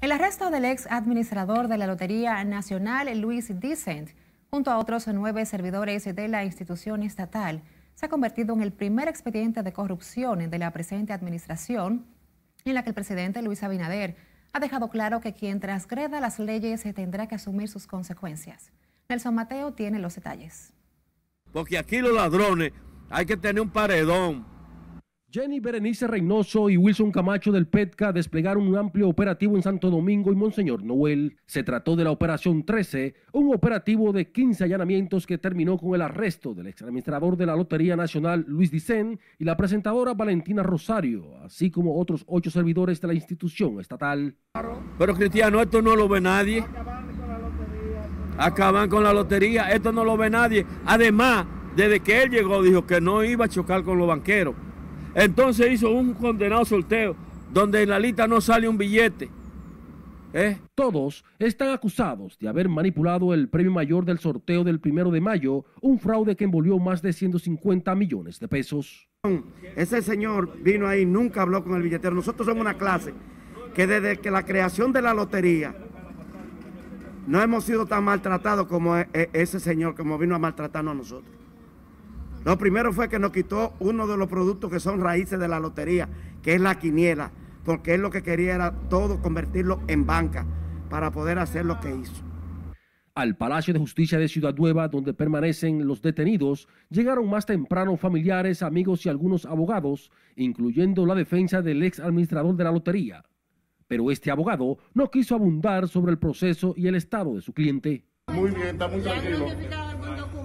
El arresto del ex administrador de la Lotería Nacional, Luis Dicent, junto a otros nueve servidores de la institución estatal, se ha convertido en el primer expediente de corrupción de la presente administración, en la que el presidente Luis Abinader ha dejado claro que quien transgreda las leyes tendrá que asumir sus consecuencias. Nelson Mateo tiene los detalles. Porque aquí los ladrones hay que tener un paredón Jenny Berenice Reynoso y Wilson Camacho del PETCA desplegaron un amplio operativo en Santo Domingo y Monseñor Noel. Se trató de la Operación 13, un operativo de 15 allanamientos que terminó con el arresto del exadministrador de la Lotería Nacional Luis Dicen y la presentadora Valentina Rosario, así como otros ocho servidores de la institución estatal. Pero Cristiano, esto no lo ve nadie. Acaban con la lotería, esto no lo ve nadie. Además, desde que él llegó dijo que no iba a chocar con los banqueros. Entonces hizo un condenado sorteo donde en la lista no sale un billete. ¿Eh? Todos están acusados de haber manipulado el premio mayor del sorteo del primero de mayo, un fraude que envolvió más de 150 millones de pesos. Ese señor vino ahí, nunca habló con el billetero. Nosotros somos una clase que desde que la creación de la lotería no hemos sido tan maltratados como e, e, ese señor, como vino a maltratarnos a nosotros. Lo primero fue que nos quitó uno de los productos que son raíces de la lotería, que es la quiniela, porque él lo que quería era todo convertirlo en banca para poder hacer lo que hizo. Al Palacio de Justicia de Ciudad Nueva, donde permanecen los detenidos, llegaron más temprano familiares, amigos y algunos abogados, incluyendo la defensa del ex administrador de la lotería. Pero este abogado no quiso abundar sobre el proceso y el estado de su cliente. Muy bien, está muy tranquilo.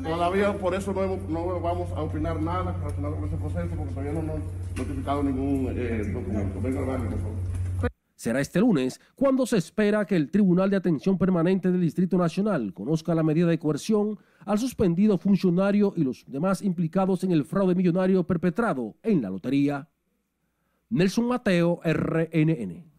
Todavía por eso no, vamos a opinar nada relacionado con ese proceso, porque todavía no hemos notificado ningún eh, documento. Venga, Será este lunes cuando se espera que el Tribunal de Atención Permanente del Distrito Nacional conozca la medida de coerción al suspendido funcionario y los demás implicados en el fraude millonario perpetrado en la lotería. Nelson Mateo, RNN.